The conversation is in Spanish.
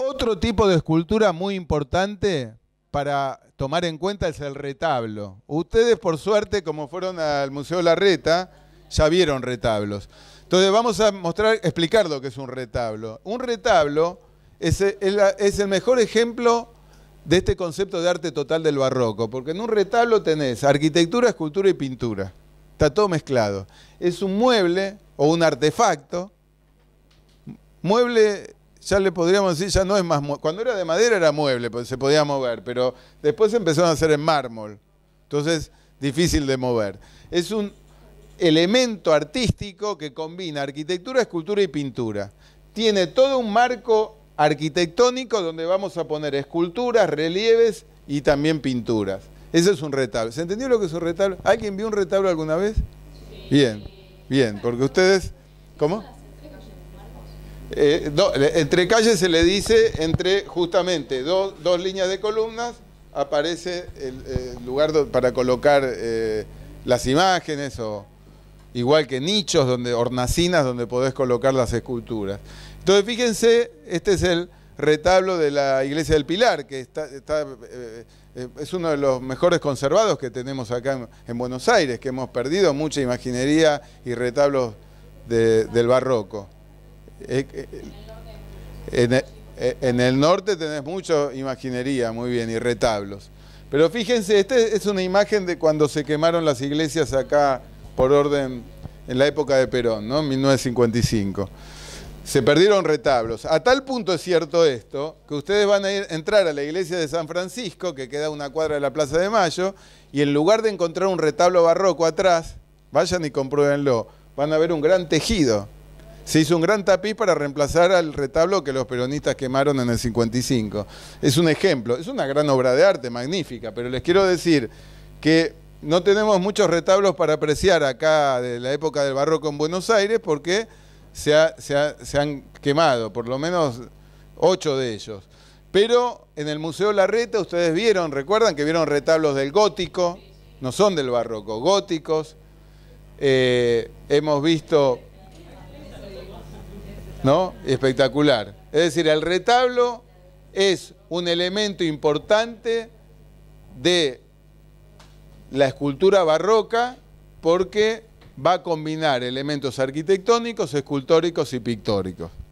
Otro tipo de escultura muy importante para tomar en cuenta es el retablo. Ustedes, por suerte, como fueron al Museo la Reta, ya vieron retablos. Entonces vamos a mostrar, explicar lo que es un retablo. Un retablo es, es el mejor ejemplo de este concepto de arte total del barroco, porque en un retablo tenés arquitectura, escultura y pintura. Está todo mezclado. Es un mueble o un artefacto, mueble ya le podríamos decir, ya no es más Cuando era de madera era mueble, pues se podía mover, pero después empezaron a hacer en mármol. Entonces, difícil de mover. Es un elemento artístico que combina arquitectura, escultura y pintura. Tiene todo un marco arquitectónico donde vamos a poner esculturas, relieves y también pinturas. Eso es un retablo. ¿Se entendió lo que es un retablo? ¿Alguien vio un retablo alguna vez? Bien, bien, porque ustedes... ¿Cómo? Eh, entre calles se le dice entre justamente dos líneas de columnas aparece el, lugar para colocar eh, las imágenes o igual que nichos donde hornacinas donde podés colocar las esculturas. Entonces fíjense, este es el retablo de la iglesia del Pilar que está, eh, es uno de los mejores conservados que tenemos acá en, Buenos Aires, que hemos perdido mucha imaginería y retablos del barroco. Eh, eh, eh, en, el, norte tenés mucha imaginería, muy bien, y retablos. Pero fíjense, esta es una imagen de cuando se quemaron las iglesias acá por orden en la época de Perón, ¿no? 1955. Se perdieron retablos. A tal punto es cierto esto, que ustedes van a entrar a la iglesia de San Francisco, que queda a una cuadra de la Plaza de Mayo, y en lugar de encontrar un retablo barroco atrás, vayan y compruébenlo, van a ver un gran tejido se hizo un gran tapiz para reemplazar al retablo que los peronistas quemaron en el 55. Es un ejemplo, es una gran obra de arte, magnífica, pero les quiero decir que no tenemos muchos retablos para apreciar acá de la época del barroco en Buenos Aires porque se, han quemado, por lo menos ocho de ellos. Pero en el Museo Larreta ustedes vieron, recuerdan que vieron retablos del gótico, no son del barroco, góticos. Eh, hemos visto ¿no? Espectacular. Es decir, el retablo es un elemento importante de la escultura barroca porque va a combinar elementos arquitectónicos, escultóricos y pictóricos.